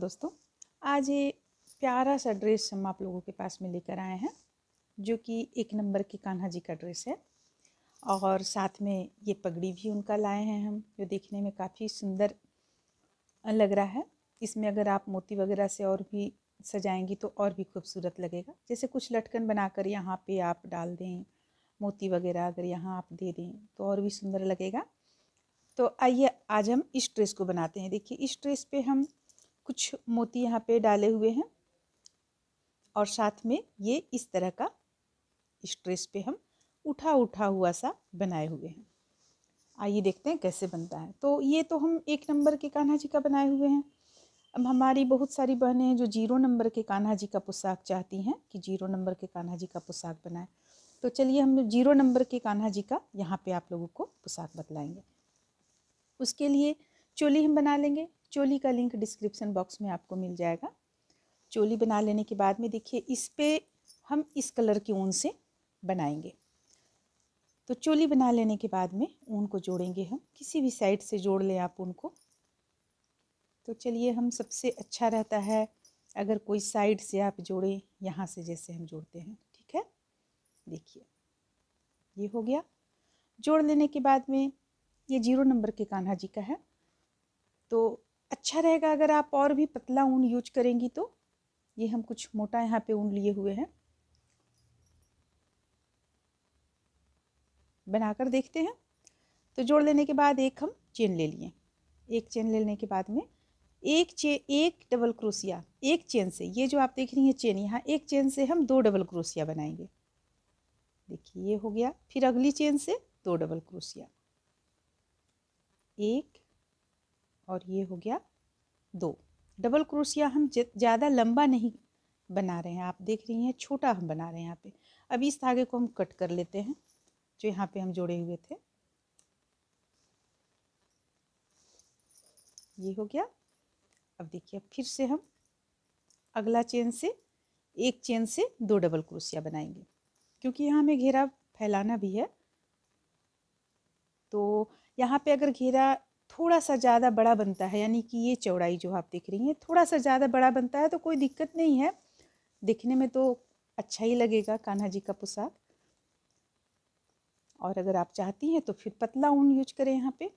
दोस्तों आज ये प्यारा सा ड्रेस हम आप लोगों के पास में लेकर आए हैं जो कि एक नंबर की कान्हा जी का ड्रेस है और साथ में ये पगड़ी भी उनका लाए हैं हम जो देखने में काफ़ी सुंदर लग रहा है इसमें अगर आप मोती वगैरह से और भी सजाएंगी तो और भी खूबसूरत लगेगा जैसे कुछ लटकन बनाकर यहाँ पे आप डाल दें मोती वगैरह अगर यहाँ आप दे दें तो और भी सुंदर लगेगा तो आइए आज हम इस ड्रेस को बनाते हैं देखिए इस ड्रेस पे हम कुछ मोती यहाँ पे डाले हुए हैं और साथ में ये इस तरह का स्ट्रेस पे हम उठा उठा हुआ सा बनाए हुए हैं आइए देखते हैं कैसे बनता है तो ये तो हम एक नंबर के कान्हा जी का बनाए हुए हैं अब हमारी बहुत सारी बहनें हैं जो जीरो नंबर के कान्हा जी का पोशाक चाहती हैं कि जीरो नंबर के कान्हा जी का पोशाक बनाए तो चलिए हम जीरो नंबर के कान्हा जी का यहाँ पे आप लोगों को पोशाक बतलाएंगे उसके लिए चोली हम बना लेंगे चोली का लिंक डिस्क्रिप्सन बॉक्स में आपको मिल जाएगा चोली बना लेने के बाद में देखिए इस पर हम इस कलर की ऊन से बनाएंगे तो चोली बना लेने के बाद में ऊन को जोड़ेंगे हम किसी भी साइड से जोड़ लें आप ऊन को तो चलिए हम सबसे अच्छा रहता है अगर कोई साइड से आप जोड़ें यहाँ से जैसे हम जोड़ते हैं ठीक है देखिए ये हो गया जोड़ लेने के बाद में ये जीरो नंबर के कान्हा जी का है तो अच्छा रहेगा अगर आप और भी पतला ऊन यूज करेंगी तो ये हम कुछ मोटा यहाँ पे ऊन लिए हुए हैं बनाकर देखते हैं तो जोड़ लेने के बाद एक हम चेन ले लिए एक चेन ले लेने के बाद में एक चे एक डबल क्रोसिया एक चेन से ये जो आप देख रही हैं चेन यहाँ एक चेन से हम दो डबल क्रोसिया बनाएंगे देखिए ये हो गया फिर अगली चेन से दो डबल क्रोसिया एक और ये हो गया दो डबल क्रोशिया हम ज़्यादा लंबा नहीं बना रहे हैं आप देख रही हैं छोटा हम बना रहे हैं यहाँ पे अब इस धागे को हम कट कर लेते हैं जो यहाँ पे हम जोड़े हुए थे ये हो गया अब देखिए फिर से हम अगला चेन से एक चेन से दो डबल क्रोशिया बनाएंगे क्योंकि यहाँ हमें घेरा फैलाना भी है तो यहाँ पे अगर घेरा थोड़ा सा ज़्यादा बड़ा बनता है यानी कि ये चौड़ाई जो आप देख रही हैं थोड़ा सा ज़्यादा बड़ा बनता है तो कोई दिक्कत नहीं है दिखने में तो अच्छा ही लगेगा कान्हा जी का पोशाक और अगर आप चाहती हैं तो फिर पतला ऊन यूज करें यहाँ पे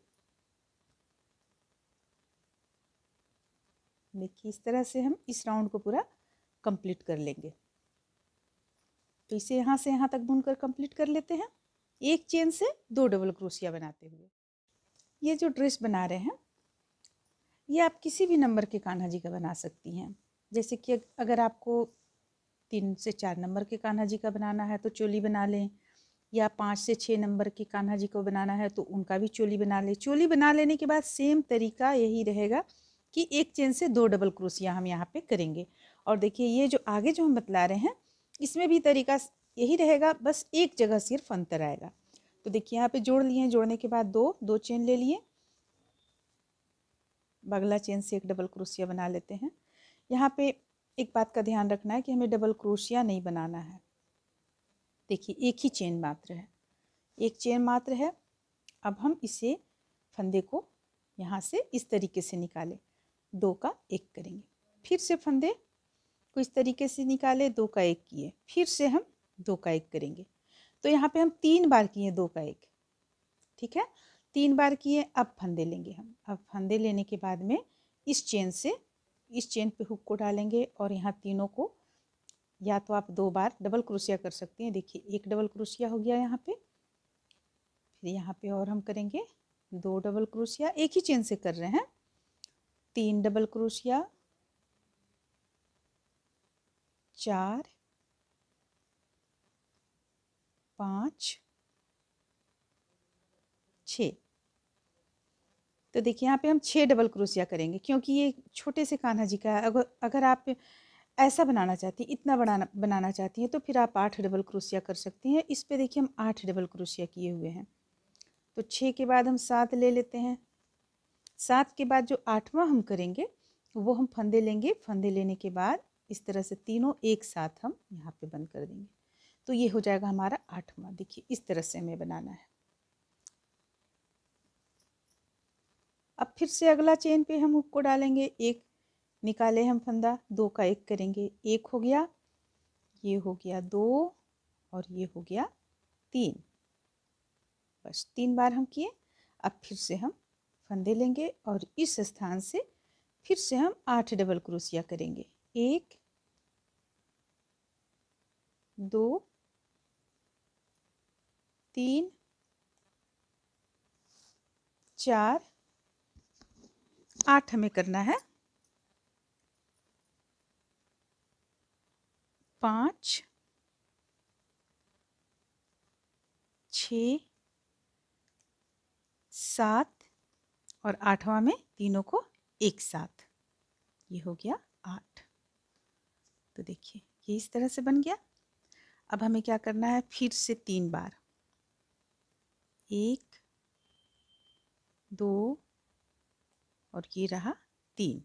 देखिए इस तरह से हम इस राउंड को पूरा कंप्लीट कर लेंगे तो इसे यहाँ से यहाँ तक बुनकर कंप्लीट कर लेते हैं एक चेन से दो डबल क्रोशिया बनाते हुए ये जो ड्रेस बना रहे हैं ये आप किसी भी नंबर के कान्हा जी का बना सकती हैं जैसे कि अगर आपको तीन से चार नंबर के कान्हा जी का बनाना है तो चोली बना लें या पाँच से छः नंबर के कान्हा जी को बनाना है तो उनका भी चोली बना लें चोली बना लेने के बाद सेम तरीका यही रहेगा कि एक चेन से दो डबल क्रोसिया हम यहाँ पे करेंगे और देखिए ये जो आगे जो हम बतला रहे हैं इसमें भी तरीका यही रहेगा बस एक जगह सिर्फ अंतर आएगा तो देखिए यहाँ पे जोड़ लिए हैं जोड़ने के बाद दो दो चेन ले लिए बगला चेन से एक डबल क्रोशिया बना लेते हैं यहाँ पे एक बात का ध्यान रखना है कि हमें डबल क्रोशिया नहीं बनाना है देखिए एक ही चेन मात्र है एक चेन मात्र है अब हम इसे फंदे को यहाँ से इस तरीके से निकाले दो का एक करेंगे फिर से फंदे को इस तरीके से निकाले दो का एक किए फिर से हम दो का एक करेंगे तो यहाँ पे हम तीन बार किए दो का एक ठीक है तीन बार किए अब फंदे लेंगे हम अब फंदे लेने के बाद में इस चेन से इस चेन पे हुक को डालेंगे और यहाँ तीनों को या तो आप दो बार डबल क्रोशिया कर सकते हैं देखिए एक डबल क्रोशिया हो गया यहाँ पे फिर यहाँ पे और हम करेंगे दो डबल क्रोशिया एक ही चेन से कर रहे हैं तीन डबल क्रोशिया चार पाँच छ तो देखिए यहाँ पे हम छः डबल क्रोशिया करेंगे क्योंकि ये छोटे से कान्हा जी का है अगर अगर आप ऐसा बनाना चाहती हैं इतना बनाना बनाना चाहती हैं तो फिर आप आठ डबल क्रोशिया कर सकती हैं इस पे देखिए हम आठ डबल क्रोशिया किए हुए हैं तो छः के बाद हम सात ले लेते हैं सात के बाद जो आठवां हम करेंगे वो हम फंदे लेंगे फंदे लेने के बाद इस तरह से तीनों एक साथ हम यहाँ पर बंद कर देंगे तो ये हो जाएगा हमारा आठवां देखिए इस तरह से हमें बनाना है अब फिर से अगला चेन पे हम हुक को डालेंगे एक निकाले हम फंदा दो का एक करेंगे एक हो गया ये हो गया दो और ये हो गया तीन बस तीन बार हम किए अब फिर से हम फंदे लेंगे और इस स्थान से फिर से हम आठ डबल क्रोसिया करेंगे एक दो तीन चार आठ हमें करना है पाँच छ सात और आठवां में तीनों को एक साथ ये हो गया आठ तो देखिए ये इस तरह से बन गया अब हमें क्या करना है फिर से तीन बार एक दो और ये रहा तीन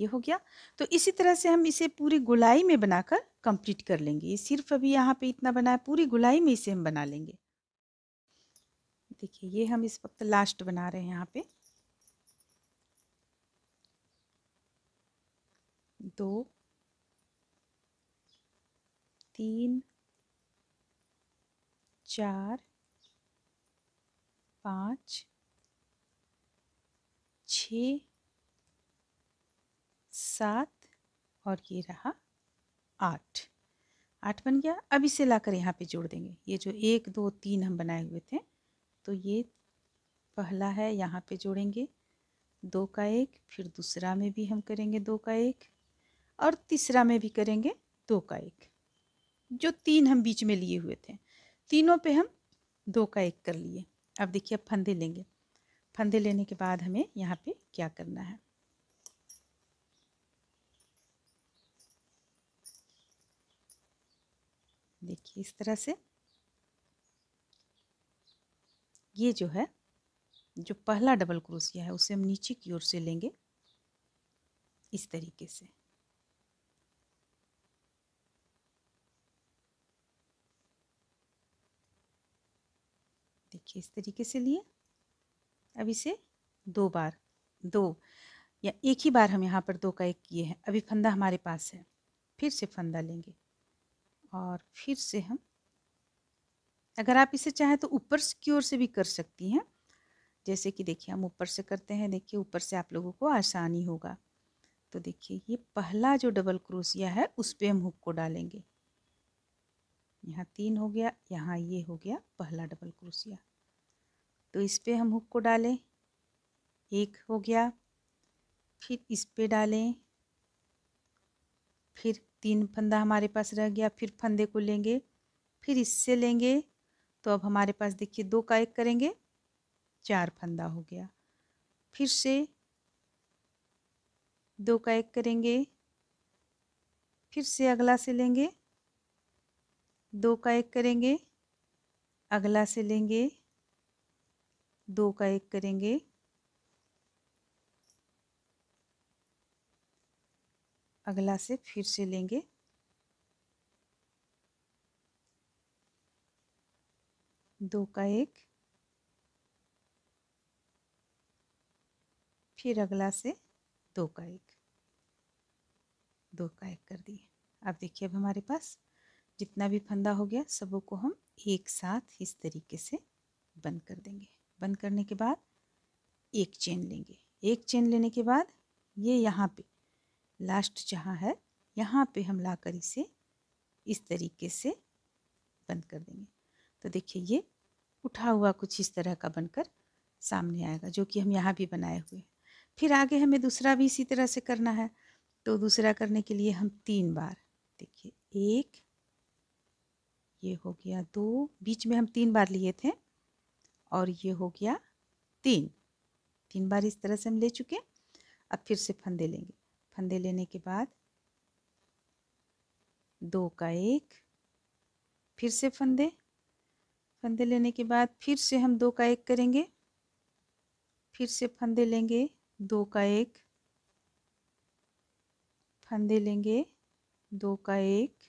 ये हो गया तो इसी तरह से हम इसे पूरी गुलाई में बनाकर कंप्लीट कर लेंगे ये सिर्फ अभी यहाँ पे इतना बना है पूरी गुलाई में इसे हम बना लेंगे देखिए ये हम इस वक्त लास्ट बना रहे हैं यहाँ पे दो तीन चार पाँच छ सात और ये रहा आठ आठ बन गया अब इसे लाकर यहाँ पे जोड़ देंगे ये जो एक दो तीन हम बनाए हुए थे तो ये पहला है यहाँ पे जोड़ेंगे दो का एक फिर दूसरा में भी हम करेंगे दो का एक और तीसरा में भी करेंगे दो का एक जो तीन हम बीच में लिए हुए थे तीनों पे हम दो का एक कर लिए अब देखिए अब फंदे लेंगे फंदे लेने के बाद हमें यहाँ पे क्या करना है देखिए इस तरह से ये जो है जो पहला डबल क्रोशिया है उसे हम नीचे की ओर से लेंगे इस तरीके से देखिए इस तरीके से लिए अब इसे दो बार दो या एक ही बार हम यहाँ पर दो का एक किए हैं अभी फंदा हमारे पास है फिर से फंदा लेंगे और फिर से हम अगर आप इसे चाहें तो ऊपर की ओर से भी कर सकती हैं जैसे कि देखिए हम ऊपर से करते हैं देखिए ऊपर से आप लोगों को आसानी होगा तो देखिए ये पहला जो डबल क्रोसिया है उस पर हम हुक को डालेंगे यहाँ तीन हो गया यहाँ ये हो गया पहला डबल क्रोसिया तो इस पर हम हुक को डालें एक हो गया फिर इस पर डालें फिर तीन फंदा हमारे पास रह गया फिर फंदे को लेंगे फिर इससे लेंगे तो अब हमारे पास देखिए दो का एक करेंगे चार फंदा हो गया फिर से दो का एक करेंगे फिर से अगला से लेंगे दो का एक करेंगे अगला से लेंगे दो का एक करेंगे अगला से फिर से लेंगे दो का एक फिर अगला से दो का एक दो का एक कर दिए अब देखिए अब हमारे पास जितना भी फंदा हो गया सबों को हम एक साथ इस तरीके से बंद कर देंगे बंद करने के बाद एक चेन लेंगे एक चेन लेने के बाद ये यहाँ पे लास्ट जहाँ है यहाँ पे हम लाकर इसे इस तरीके से बंद कर देंगे तो देखिए ये उठा हुआ कुछ इस तरह का बनकर सामने आएगा जो कि हम यहाँ भी बनाए हुए हैं फिर आगे हमें दूसरा भी इसी तरह से करना है तो दूसरा करने के लिए हम तीन बार देखिए एक ये हो गया दो बीच में हम तीन बार लिए थे और ये हो गया तीन तीन बार इस तरह से हम ले चुके अब फिर से फंदे लेंगे फंदे लेने के बाद दो का एक फिर से फंदे फंदे लेने के बाद फिर से हम दो का एक करेंगे फिर से फंदे लेंगे दो का एक फंदे लेंगे दो का एक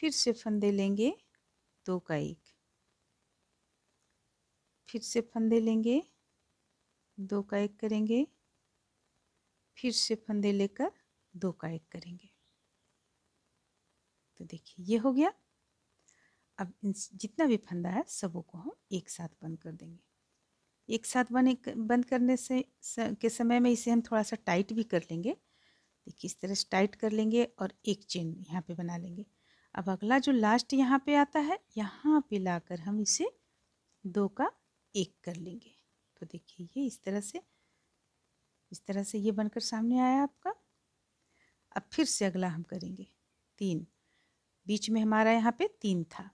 फिर से फंदे लेंगे दो का एक फिर से फंदे लेंगे दो का एक करेंगे फिर से फंदे लेकर दो का एक करेंगे तो देखिए ये हो गया अब जितना भी फंदा है सबों को हम एक साथ बंद कर देंगे एक साथ बने बंद करने से के समय में इसे हम थोड़ा सा टाइट भी कर लेंगे देखिए इस तरह से टाइट कर लेंगे और एक चेन यहाँ पे बना लेंगे अब अगला जो लास्ट यहाँ पे आता है यहाँ पे लाकर हम इसे दो का एक कर लेंगे तो देखिए ये इस तरह से इस तरह से ये बनकर सामने आया आपका अब फिर से अगला हम करेंगे तीन बीच में हमारा यहाँ पे तीन था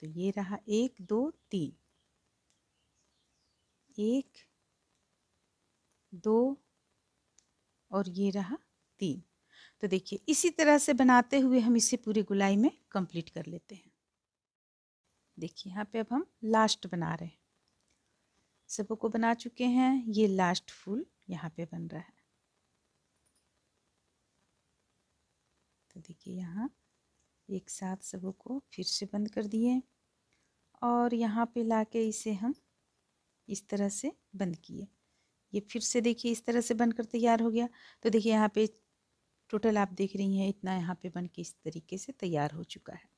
तो ये रहा एक दो तीन एक दो और ये रहा तीन तो देखिए इसी तरह से बनाते हुए हम इसे पूरी गुलाई में कंप्लीट कर लेते हैं देखिए यहाँ पे अब हम लास्ट बना रहे हैं सबों को बना चुके हैं ये लास्ट फूल यहाँ पे बन रहा है तो देखिए यहाँ एक साथ सबों को फिर से बंद कर दिए और यहाँ पे ला के इसे हम इस तरह से बंद किए ये फिर से देखिए इस तरह से बनकर तैयार हो गया तो देखिए यहाँ पे टोटल आप देख रही हैं इतना यहाँ पे बन के इस तरीके से तैयार हो चुका है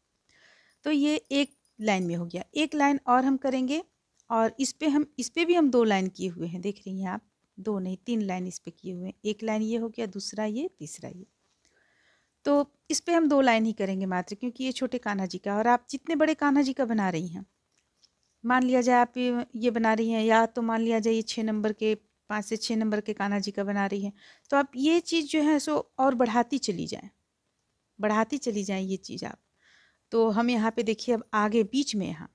तो ये एक लाइन में हो गया एक लाइन और हम करेंगे और इस पे हम इस पे भी हम दो लाइन किए हुए हैं देख रही हैं आप दो नहीं तीन लाइन इस पे किए हुए हैं एक लाइन ये हो गया दूसरा ये तीसरा ये तो इस पे हम दो लाइन ही करेंगे मात्र क्योंकि ये छोटे कान्हा जी का और आप जितने बड़े कान्हा जी का बना रही हैं मान लिया जाए आप ये बना रही हैं या तो मान लिया जाए ये छः नंबर के पाँच से छः नंबर के कान्हा जी का बना रही हैं तो आप ये चीज़ जो है सो और बढ़ाती चली जाएँ बढ़ाती चली जाएँ ये चीज़ आप तो हम यहाँ पे देखिए अब आगे बीच में यहाँ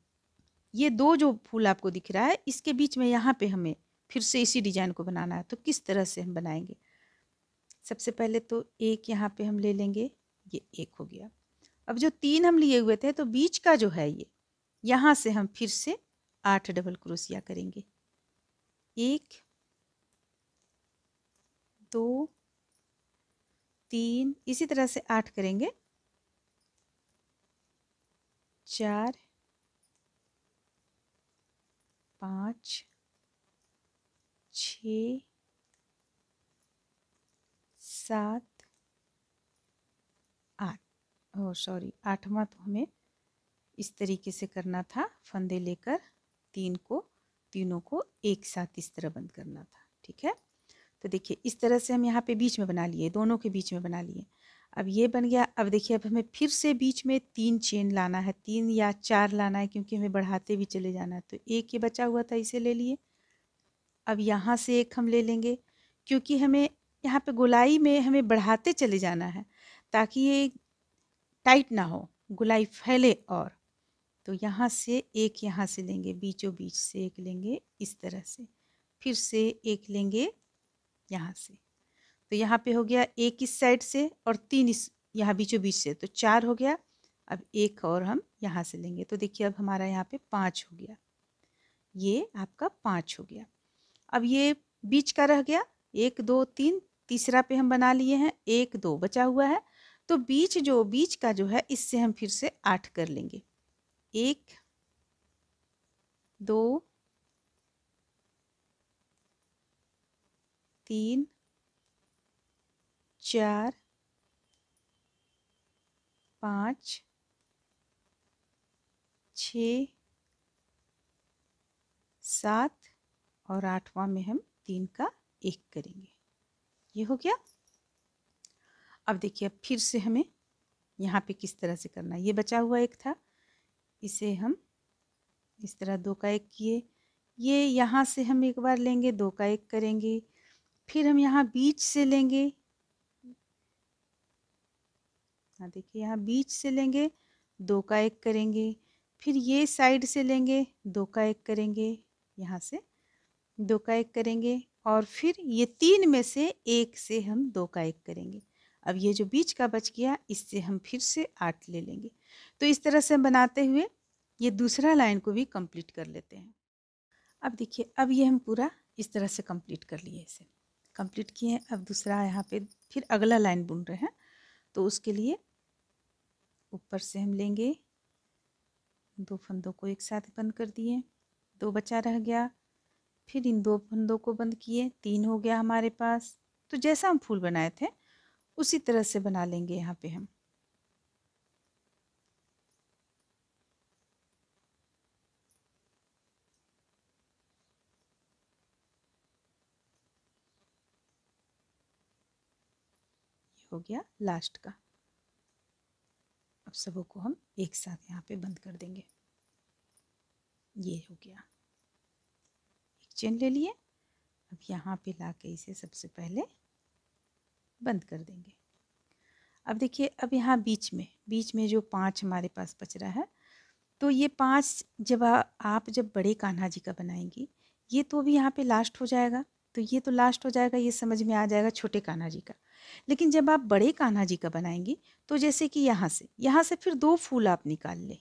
ये दो जो फूल आपको दिख रहा है इसके बीच में यहाँ पे हमें फिर से इसी डिजाइन को बनाना है तो किस तरह से हम बनाएंगे सबसे पहले तो एक यहाँ पे हम ले लेंगे ये एक हो गया अब जो तीन हम लिए हुए थे तो बीच का जो है ये यहाँ से हम फिर से आठ डबल क्रोसिया करेंगे एक दो तीन इसी तरह से आठ करेंगे चार पाँच छ सात आठ ओ सॉरी आठवा तो हमें इस तरीके से करना था फंदे लेकर तीन को तीनों को एक साथ इस तरह बंद करना था ठीक है तो देखिए इस तरह से हम यहाँ पे बीच में बना लिए दोनों के बीच में बना लिए अब ये बन गया अब देखिए अब हमें फिर से बीच में तीन चेन लाना है तीन या चार लाना है क्योंकि हमें बढ़ाते भी चले जाना है तो एक ये बचा हुआ था इसे ले लिए अब यहाँ से एक हम ले लेंगे क्योंकि हमें यहाँ पे गुलाई में हमें बढ़ाते चले जाना है ताकि ये टाइट ना हो गुलाई फैले और तो यहाँ से एक यहाँ से लेंगे बीचों बीच से एक लेंगे इस तरह से फिर से एक लेंगे यहाँ से तो यहाँ पे हो गया एक इस साइड से और तीन इस यहाँ बीचों बीच से तो चार हो गया अब एक और हम यहाँ से लेंगे तो देखिए अब हमारा यहाँ पे पाँच हो गया ये आपका पाँच हो गया अब ये बीच का रह गया एक दो तीन तीसरा पे हम बना लिए हैं एक दो बचा हुआ है तो बीच जो बीच का जो है इससे हम फिर से आठ कर लेंगे एक दो तीन चार पाँच छ सात और आठवां में हम तीन का एक करेंगे ये हो गया अब देखिए अब फिर से हमें यहाँ पे किस तरह से करना है ये बचा हुआ एक था इसे हम इस तरह दो का एक किए ये यहाँ से हम एक बार लेंगे दो का एक करेंगे फिर हम यहाँ बीच से लेंगे इतना हाँ, देखिए यहाँ बीच से लेंगे दो का एक करेंगे फिर ये साइड से लेंगे दो का एक करेंगे यहाँ से दो का एक करेंगे और फिर ये तीन में से एक से हम दो का एक करेंगे अब ये जो बीच का बच गया इससे हम फिर से आठ ले लेंगे तो इस तरह से बनाते हुए ये दूसरा लाइन को भी कंप्लीट कर लेते हैं अब देखिए अब ये हम पूरा इस तरह से कंप्लीट कर लिए इसे कंप्लीट किए हैं अब दूसरा यहाँ पे फिर अगला लाइन बुन रहे हैं तो उसके लिए ऊपर से हम लेंगे दो फंदों को एक साथ बंद कर दिए दो बचा रह गया फिर इन दो फंदों को बंद किए तीन हो गया हमारे पास तो जैसा हम फूल बनाए थे उसी तरह से बना लेंगे यहाँ पे हम हो गया लास्ट का अब सबों को हम एक साथ यहाँ पे बंद कर देंगे ये हो गया एक चेन ले लिए अब यहाँ पे ला के इसे सबसे पहले बंद कर देंगे अब देखिए अब यहाँ बीच में बीच में जो पांच हमारे पास बच रहा है तो ये पांच जब आ, आप जब बड़े कान्हा जी का बनाएंगी ये तो भी यहाँ पे लास्ट हो जाएगा तो ये तो लास्ट हो जाएगा ये समझ में आ जाएगा छोटे कान्हा जी का लेकिन जब आप बड़े कान्हा जी का बनाएंगे तो जैसे कि यहाँ से यहाँ से फिर दो फूल आप निकाल लें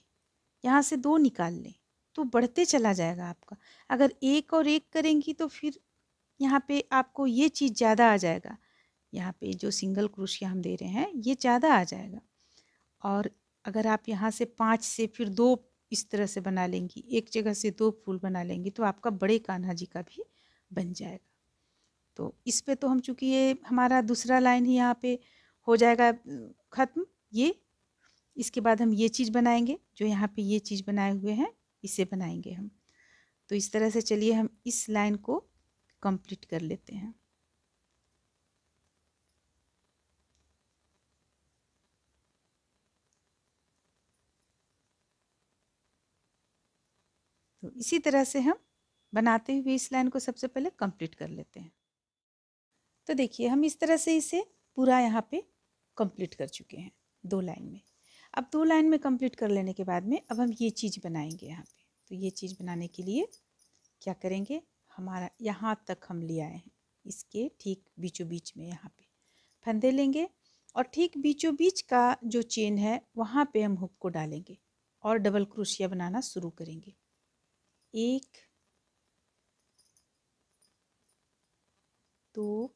यहाँ से दो निकाल लें तो बढ़ते चला जाएगा आपका अगर एक और एक करेंगी तो फिर यहाँ पे आपको ये चीज़ ज़्यादा आ जाएगा यहाँ पे जो सिंगल क्रोशिया हम दे रहे हैं ये ज़्यादा आ जाएगा और अगर आप यहाँ से पाँच से फिर दो इस तरह से बना लेंगी एक जगह से दो फूल बना लेंगी तो आपका बड़े कान्हा जी का भी बन जाएगा तो इस पे तो हम चूँकि ये हमारा दूसरा लाइन ही यहाँ पे हो जाएगा ख़त्म ये इसके बाद हम ये चीज़ बनाएंगे जो यहाँ पे ये चीज़ बनाए हुए हैं इसे बनाएंगे हम तो इस तरह से चलिए हम इस लाइन को कंप्लीट कर लेते हैं तो इसी तरह से हम बनाते हुए इस लाइन को सबसे पहले कंप्लीट कर लेते हैं तो देखिए हम इस तरह से इसे पूरा यहाँ पे कंप्लीट कर चुके हैं दो लाइन में अब दो लाइन में कंप्लीट कर लेने के बाद में अब हम ये चीज़ बनाएंगे यहाँ पे तो ये चीज़ बनाने के लिए क्या करेंगे हमारा यहाँ तक हम ले आए हैं इसके ठीक बीचों बीच में यहाँ पे फंदे लेंगे और ठीक बीचों बीच का जो चेन है वहाँ पे हम हुक को डालेंगे और डबल क्रोशिया बनाना शुरू करेंगे एक दो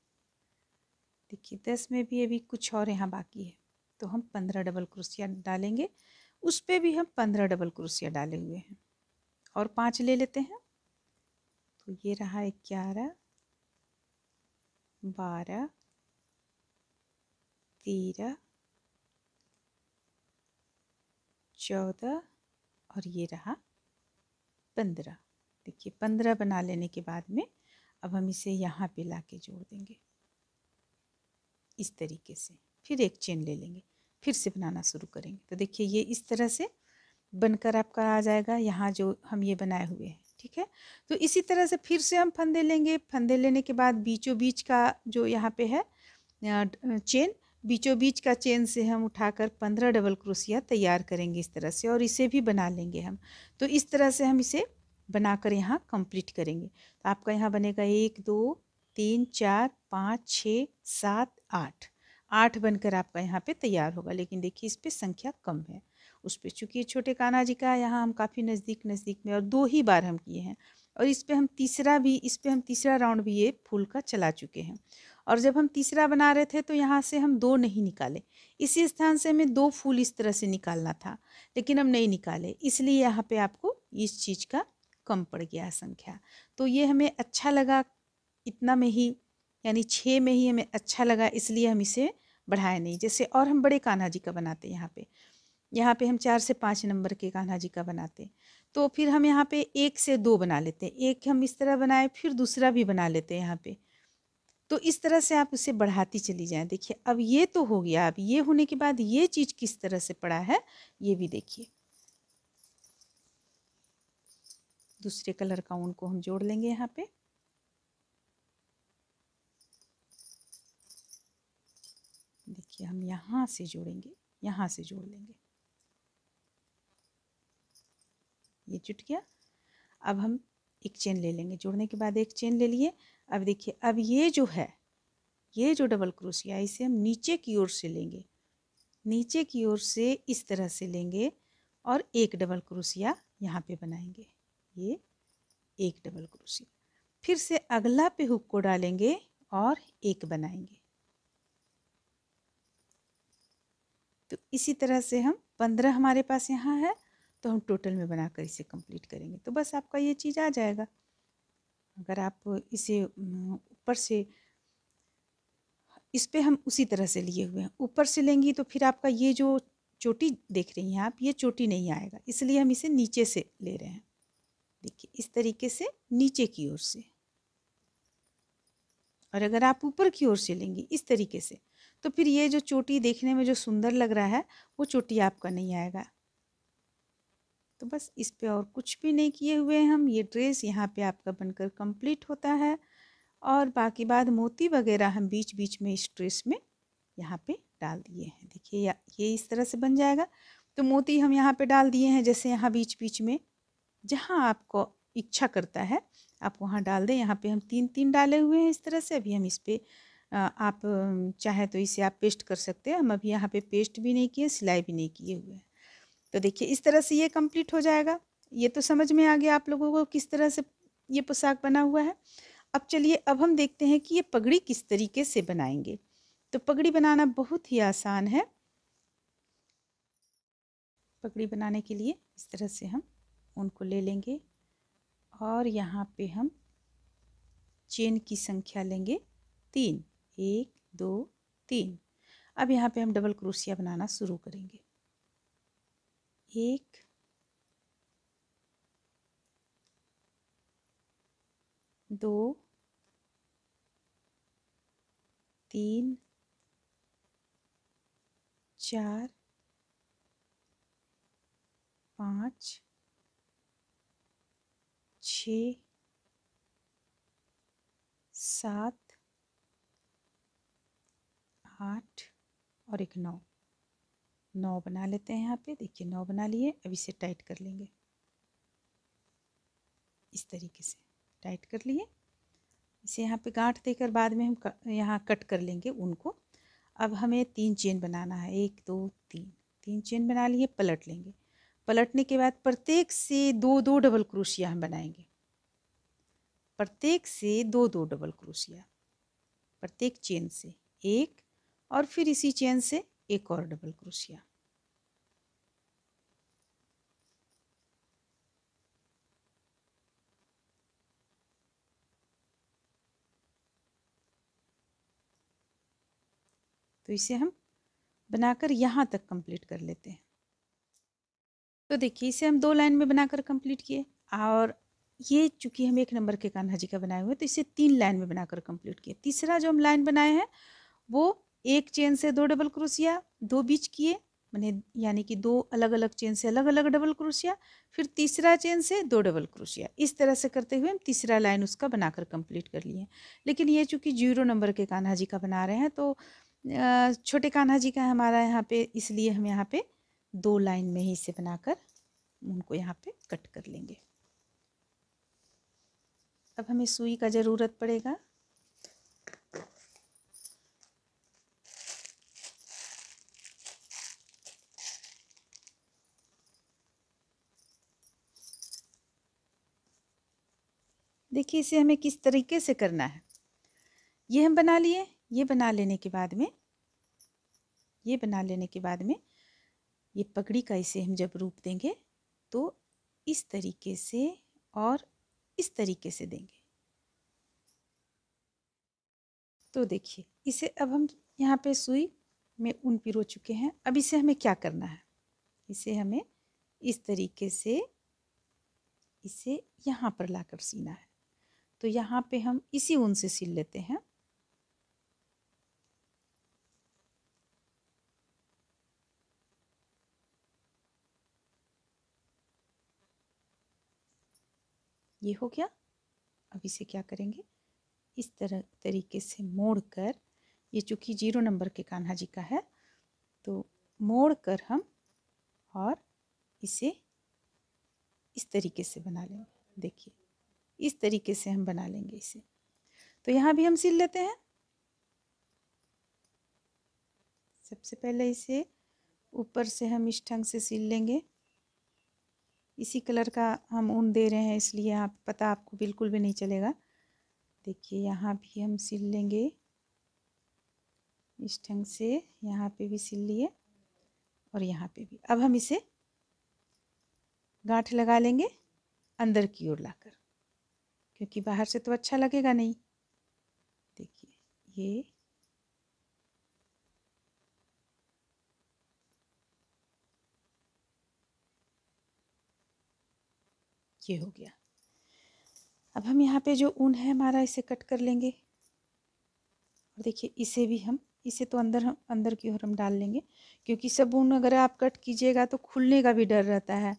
देखिए दस में भी अभी कुछ और यहाँ बाकी है तो हम पंद्रह डबल क्रोशिया डालेंगे उस पर भी हम पंद्रह डबल क्रोशिया डाले हुए हैं और पाँच ले लेते हैं तो ये रहा ग्यारह बारह तेरह चौदह और ये रहा पंद्रह देखिए पंद्रह बना लेने के बाद में अब हम इसे यहाँ पे ला के जोड़ देंगे इस तरीके से फिर एक चेन ले लेंगे फिर से बनाना शुरू करेंगे तो देखिए ये इस तरह से बनकर आपका आ जाएगा यहाँ जो हम ये बनाए हुए हैं ठीक है तो इसी तरह से फिर से हम फंदे लेंगे फंदे लेने के बाद बीचों बीच का जो यहाँ पे है चेन बीचों बीच का चेन से हम उठाकर पंद्रह डबल क्रोसिया तैयार करेंगे इस तरह से और इसे भी बना लेंगे हम तो इस तरह से हम इसे बनाकर यहाँ कंप्लीट करेंगे तो आपका यहाँ बनेगा एक दो तीन चार पाँच छः सात आठ आठ बनकर आपका यहाँ पे तैयार होगा लेकिन देखिए इस पर संख्या कम है उस पर चूँकि छोटे काना जी का यहाँ हम काफ़ी नज़दीक नज़दीक में और दो ही बार हम किए हैं और इस पर हम तीसरा भी इस पर हम तीसरा राउंड भी ये फूल का चला चुके हैं और जब हम तीसरा बना रहे थे तो यहाँ से हम दो नहीं निकाले इसी स्थान से हमें दो फूल इस तरह से निकालना था लेकिन हम नहीं निकाले इसलिए यहाँ पे आपको इस चीज़ का कम पड़ गया संख्या तो ये हमें अच्छा लगा इतना में ही यानी छः में ही हमें अच्छा लगा इसलिए हम इसे बढ़ाए नहीं जैसे और हम बड़े कान्हा जी का बनाते हैं यहाँ पे यहाँ पे हम चार से पाँच नंबर के कान्हा जी का बनाते तो फिर हम यहाँ पे एक से दो बना लेते हैं एक हम इस तरह बनाए फिर दूसरा भी बना लेते हैं यहाँ पे तो इस तरह से आप उसे बढ़ाती चली जाएं देखिए अब ये तो हो गया अब ये होने के बाद ये चीज़ किस तरह से पड़ा है ये भी देखिए दूसरे कलर का उनको को हम जोड़ लेंगे यहाँ पर इसे हम यहाँ से जोड़ेंगे यहाँ से जोड़ लेंगे ये जुट गया अब हम एक चेन ले लेंगे जोड़ने के बाद एक चेन ले लिए अब देखिए अब ये जो है ये जो डबल क्रोशिया है इसे हम नीचे की ओर से लेंगे नीचे की ओर से इस तरह से लेंगे और एक डबल क्रोशिया यहाँ पे बनाएंगे ये एक डबल क्रोशिया फिर से अगला पे हुक को डालेंगे और एक बनाएंगे तो इसी तरह से हम पंद्रह हमारे पास यहाँ है तो हम टोटल में बनाकर इसे कंप्लीट करेंगे तो बस आपका ये चीज़ आ जाएगा अगर आप इसे ऊपर से इस पर हम उसी तरह से लिए हुए हैं ऊपर से लेंगी तो फिर आपका ये जो चोटी देख रही हैं आप ये चोटी नहीं आएगा इसलिए हम इसे नीचे से ले रहे हैं देखिए इस तरीके से नीचे की ओर से और अगर आप ऊपर की ओर से लेंगी इस तरीके से तो फिर ये जो चोटी देखने में जो सुंदर लग रहा है वो चोटी आपका नहीं आएगा तो बस इस पे और कुछ भी नहीं किए हुए हम ये ड्रेस यहाँ पे आपका बनकर कंप्लीट होता है और बाकी बाद मोती वगैरह हम बीच बीच में इस ड्रेस में यहाँ पे डाल दिए हैं देखिए ये इस तरह से बन जाएगा तो मोती हम यहाँ पे डाल दिए हैं जैसे यहाँ बीच बीच में जहाँ आपको इच्छा करता है आप वहाँ डाल दें यहाँ पर हम तीन तीन डाले हुए हैं इस तरह से अभी हम इस पर आप चाहे तो इसे आप पेस्ट कर सकते हैं हम अभी यहाँ पे पेस्ट भी नहीं किए सिलाई भी नहीं किए हुए हैं तो देखिए इस तरह से ये कंप्लीट हो जाएगा ये तो समझ में आ गया आप लोगों को किस तरह से ये पोशाक बना हुआ है अब चलिए अब हम देखते हैं कि ये पगड़ी किस तरीके से बनाएंगे तो पगड़ी बनाना बहुत ही आसान है पगड़ी बनाने के लिए इस तरह से हम उनको ले लेंगे और यहाँ पे हम चेन की संख्या लेंगे तीन एक दो तीन अब यहाँ पे हम डबल क्रोशिया बनाना शुरू करेंगे एक दो तीन चार पाँच छ सात आठ और एक नौ नौ बना लेते हैं यहाँ पे देखिए नौ बना लिए अब इसे टाइट कर लेंगे इस तरीके से टाइट कर लिए इसे यहाँ पे गांठ देकर बाद में हम यहाँ कट कर लेंगे उनको अब हमें तीन चेन बनाना है एक दो तीन तीन चेन बना लिए पलट लेंगे पलटने के बाद प्रत्येक से दो दो डबल क्रोशिया हम बनाएंगे प्रत्येक से दो दो डबल क्रोशिया प्रत्येक चेन से एक और फिर इसी चेन से एक और डबल क्रोशिया तो इसे हम बनाकर यहाँ तक कंप्लीट कर लेते हैं तो देखिए इसे हम दो लाइन में बनाकर कंप्लीट किए और ये चूंकि हम एक नंबर के कान्हा जी का बनाए हुए तो इसे तीन लाइन में बनाकर कंप्लीट किए तीसरा जो हम लाइन बनाए हैं वो एक चेन से दो डबल क्रोशिया दो बीच किए मैंने यानी कि दो अलग अलग चेन से अलग अलग डबल क्रोशिया फिर तीसरा चेन से दो डबल क्रोशिया इस तरह से करते हुए हम तीसरा लाइन उसका बनाकर कंप्लीट कर लिए लेकिन ये चूंकि जीरो नंबर के कान्हा जी का बना रहे हैं तो छोटे कान्हा जी का हमारा यहाँ पे इसलिए हम यहाँ पे दो लाइन में ही इसे बनाकर उनको यहाँ पे कट कर लेंगे अब हमें सुई का ज़रूरत पड़ेगा देखिए इसे हमें किस तरीके से करना है ये हम बना लिए ये बना लेने के बाद में ये बना लेने के बाद में ये पगड़ी का इसे हम जब रूप देंगे तो इस तरीके से और इस तरीके से देंगे तो देखिए इसे अब हम यहाँ पे सुई में ऊन पिरो चुके हैं अब इसे हमें क्या करना है इसे हमें इस तरीके से इसे यहाँ पर लाकर सीना है तो यहाँ पे हम इसी ऊन से सिल लेते हैं ये हो गया अब इसे क्या करेंगे इस तरह तरीके से मोड़ कर ये चूंकि जीरो नंबर के कान्हा जी का है तो मोड़ कर हम और इसे इस तरीके से बना लेंगे देखिए इस तरीके से हम बना लेंगे इसे तो यहाँ भी हम सिल लेते हैं सबसे पहले इसे ऊपर से हम इस ढंग से सिल लेंगे इसी कलर का हम ऊन दे रहे हैं इसलिए आप पता आपको बिल्कुल भी नहीं चलेगा देखिए यहाँ भी हम सिल लेंगे इस ढंग से यहाँ पे भी सिल लिए और यहाँ पे भी अब हम इसे गांठ लगा लेंगे अंदर की ओर लाकर क्योंकि बाहर से तो अच्छा लगेगा नहीं देखिए ये ये हो गया अब हम यहाँ पे जो ऊन है हमारा इसे कट कर लेंगे और देखिए इसे भी हम इसे तो अंदर हम अंदर की ओर हम डाल लेंगे क्योंकि सब ऊन अगर आप कट कीजिएगा तो खुलने का भी डर रहता है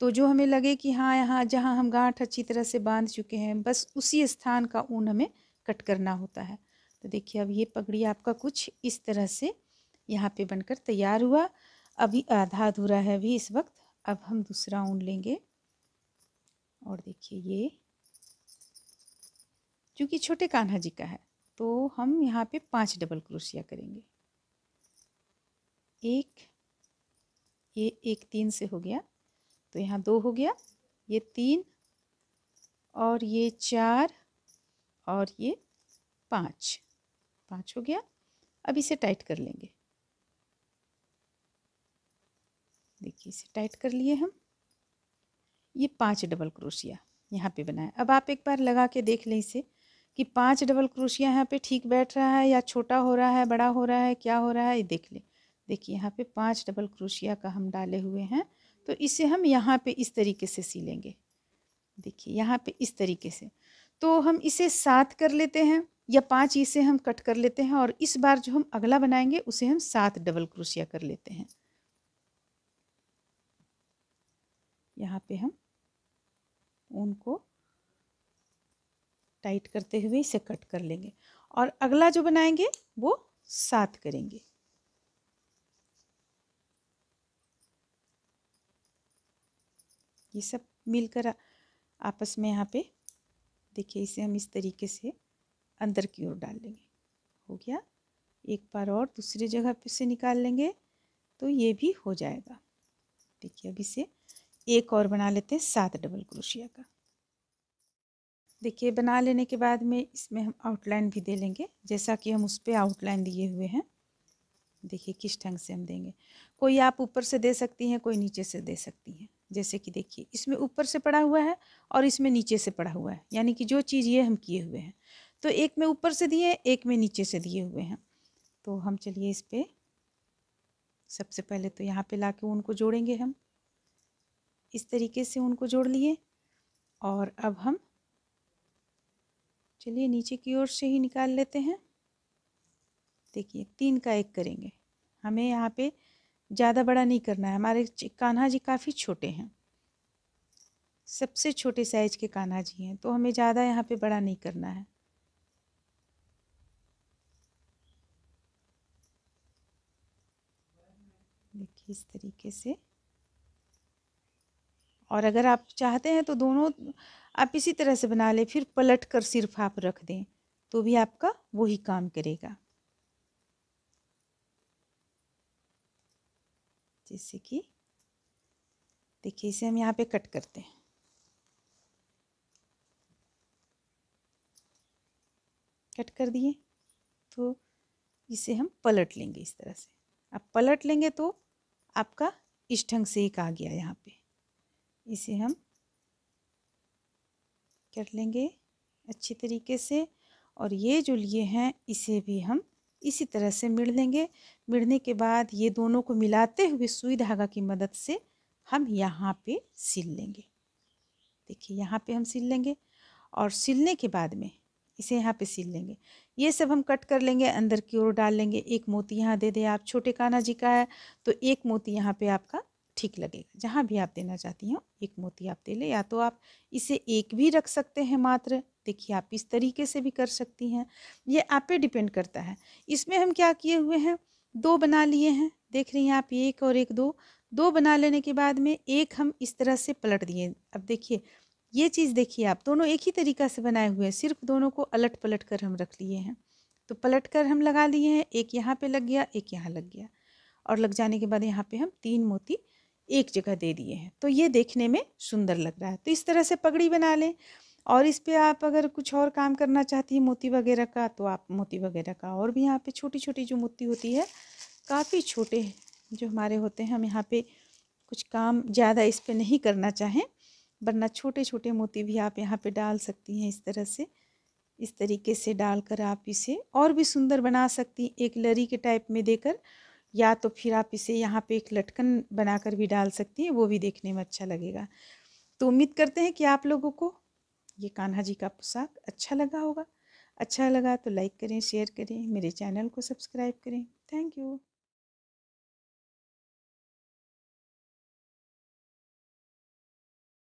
तो जो हमें लगे कि हाँ यहाँ जहाँ हम गांठ अच्छी तरह से बांध चुके हैं बस उसी स्थान का ऊन हमें कट करना होता है तो देखिए अब ये पगड़ी आपका कुछ इस तरह से यहाँ पे बनकर तैयार हुआ अभी आधा अधूरा है अभी इस वक्त अब हम दूसरा ऊन लेंगे और देखिए ये क्योंकि छोटे कान्हा जी का है तो हम यहाँ पे पांच डबल क्रोशिया करेंगे एक ये एक तीन से हो गया तो यहाँ दो हो गया ये तीन और ये चार और ये पाँच पाँच हो गया अब इसे टाइट कर लेंगे देखिए इसे टाइट कर लिए हम ये पांच डबल क्रोशिया यहाँ पे बनाया अब आप एक बार लगा के देख लें इसे कि पांच डबल क्रोशिया यहाँ पे ठीक बैठ रहा है या छोटा हो रहा है बड़ा हो रहा है क्या हो रहा है ये देख लें देखिए यहाँ पे पांच डबल क्रोशिया का हम डाले हुए हैं तो इसे हम यहाँ पे इस तरीके से सी लेंगे देखिए यहाँ पे इस तरीके से तो हम इसे सात कर लेते हैं या पांच इसे हम कट कर लेते हैं और इस बार जो हम अगला बनाएंगे उसे हम सात डबल क्रोशिया कर लेते हैं यहाँ पे हम उनको टाइट करते हुए इसे कट कर लेंगे और अगला जो बनाएंगे वो सात करेंगे ये सब मिलकर आपस में यहाँ पे देखिए इसे हम इस तरीके से अंदर की ओर डाल लेंगे हो गया एक बार और दूसरी जगह पे से निकाल लेंगे तो ये भी हो जाएगा देखिए अब इसे एक और बना लेते हैं सात डबल क्रोशिया का देखिए बना लेने के बाद में इसमें हम आउटलाइन भी दे लेंगे जैसा कि हम उस पर आउटलाइन दिए हुए हैं देखिए किस ढंग से हम देंगे कोई आप ऊपर से दे सकती हैं कोई नीचे से दे सकती हैं जैसे कि देखिए इसमें ऊपर से पड़ा हुआ है और इसमें नीचे से पड़ा हुआ है यानी कि जो चीज़ ये हम किए हुए हैं तो एक में ऊपर से दिए एक में नीचे से दिए हुए हैं तो हम चलिए इस पर सबसे पहले तो यहाँ पे ला के उनको जोड़ेंगे हम इस तरीके से उनको जोड़ लिए और अब हम चलिए नीचे की ओर से ही निकाल लेते हैं देखिए तीन का एक करेंगे हमें यहाँ पे ज़्यादा बड़ा नहीं करना है हमारे कान्हा जी काफ़ी छोटे हैं सबसे छोटे साइज के कान्हा जी हैं तो हमें ज़्यादा यहाँ पे बड़ा नहीं करना है देखिए इस तरीके से और अगर आप चाहते हैं तो दोनों आप इसी तरह से बना लें फिर पलट कर सिर्फ आप रख दें तो भी आपका वही काम करेगा जैसे कि देखिए इसे हम यहाँ पे कट करते हैं कट कर दिए तो इसे हम पलट लेंगे इस तरह से अब पलट लेंगे तो आपका इस ढंग से ही आ गया यहाँ पे इसे हम कर लेंगे अच्छी तरीके से और ये जो लिए हैं इसे भी हम इसी तरह से मिड़ लेंगे मिड़ने के बाद ये दोनों को मिलाते हुए सुई धागा की मदद से हम यहाँ पे सिल लेंगे देखिए यहाँ पे हम सिल लेंगे और सिलने के बाद में इसे यहाँ पे सिल लेंगे ये सब हम कट कर लेंगे अंदर की ओर डाल लेंगे एक मोती यहाँ दे दें आप छोटे कान्हा जी का है तो एक मोती यहाँ पे आपका ठीक लगेगा जहाँ भी आप देना चाहती हो एक मोती आप ले या तो आप इसे एक भी रख सकते हैं मात्र देखिए आप इस तरीके से भी कर सकती हैं ये आप पे डिपेंड करता है इसमें हम क्या किए हुए हैं दो बना लिए हैं देख रही हैं आप एक और एक दो दो बना लेने के बाद में एक हम इस तरह से पलट दिए अब देखिए ये चीज़ देखिए आप दोनों एक ही तरीका से बनाए हुए हैं सिर्फ दोनों को अलट पलट कर हम रख लिए हैं तो पलट कर हम लगा लिए हैं एक यहाँ पे लग गया एक यहाँ लग गया और लग जाने के बाद यहाँ पे हम तीन मोती एक जगह दे दिए हैं तो ये देखने में सुंदर लग रहा है तो इस तरह से पगड़ी बना लें और इस पर आप अगर कुछ और काम करना चाहती हैं मोती वगैरह का तो आप मोती वगैरह का और भी यहाँ पे छोटी छोटी जो मोती होती है काफ़ी छोटे जो हमारे होते हैं हम यहाँ पे कुछ काम ज़्यादा इस पर नहीं करना चाहें वरना छोटे छोटे मोती भी आप यहाँ पे डाल सकती हैं इस तरह से इस तरीके से डालकर आप इसे और भी सुंदर बना सकती एक लरी के टाइप में देकर या तो फिर आप इसे यहाँ पे एक लटकन बनाकर भी डाल सकती हैं वो भी देखने में अच्छा लगेगा तो उम्मीद करते हैं कि आप लोगों को ये कान्हा जी का पोशाक अच्छा लगा होगा अच्छा लगा तो लाइक करें शेयर करें मेरे चैनल को सब्सक्राइब करें थैंक यू